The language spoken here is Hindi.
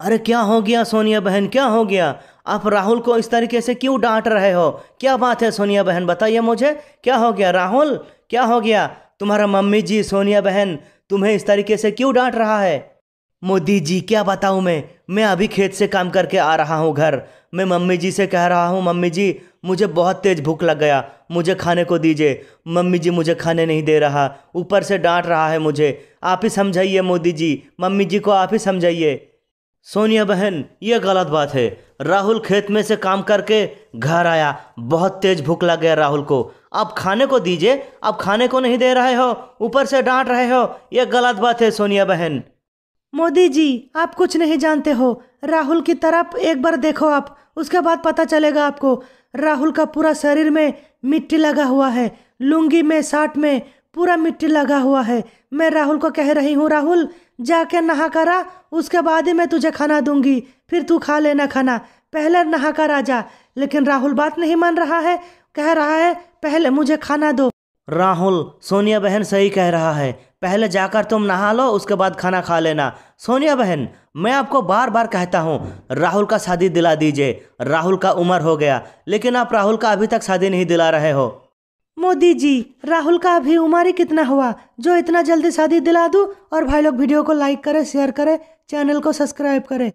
अरे क्या हो गया सोनिया बहन क्या हो गया आप राहुल को इस तरीके से क्यों डांट रहे हो क्या बात है सोनिया बहन बताइए मुझे क्या हो गया राहुल क्या हो गया तुम्हारा मम्मी जी सोनिया बहन तुम्हें इस तरीके से क्यों डांट रहा है मोदी जी क्या बताऊँ मैं मैं अभी खेत से काम करके आ रहा हूँ घर मैं मम्मी जी से कह रहा हूँ मम्मी जी मुझे बहुत तेज़ भूख लग गया मुझे खाने को दीजिए मम्मी जी मुझे खाने नहीं दे रहा ऊपर से डांट रहा है मुझे आप ही समझाइए मोदी जी मम्मी जी को आप ही समझाइए सोनिया बहन ये गलत बात है राहुल खेत में से काम करके घर आया बहुत तेज भूख लग गया राहुल को आप खाने को दीजिए आप खाने को नहीं दे रहे हो ऊपर से डांट रहे हो ये गलत बात है सोनिया बहन मोदी जी आप कुछ नहीं जानते हो राहुल की तरफ एक बार देखो आप उसके बाद पता चलेगा आपको राहुल का पूरा शरीर में मिट्टी लगा हुआ है लुंगी में साठ में पूरा मिट्टी लगा हुआ है मैं राहुल को कह रही हूँ राहुल जाके नहा कर आ उसके बाद ही मैं तुझे खाना दूंगी फिर तू खा लेना खाना पहले नहा कर आ जा लेकिन राहुल बात नहीं मान रहा है कह रहा है पहले मुझे खाना दो राहुल सोनिया बहन सही कह रहा है पहले जाकर तुम नहा लो उसके बाद खाना खा लेना सोनिया बहन मैं आपको बार बार कहता हूँ राहुल का शादी दिला दीजिए राहुल का उम्र हो गया लेकिन आप राहुल का अभी तक शादी नहीं दिला रहे हो मोदी जी राहुल का अभी उम्र ही कितना हुआ जो इतना जल्दी शादी दिला दूँ और भाई लोग वीडियो को लाइक करें शेयर करें चैनल को सब्सक्राइब करें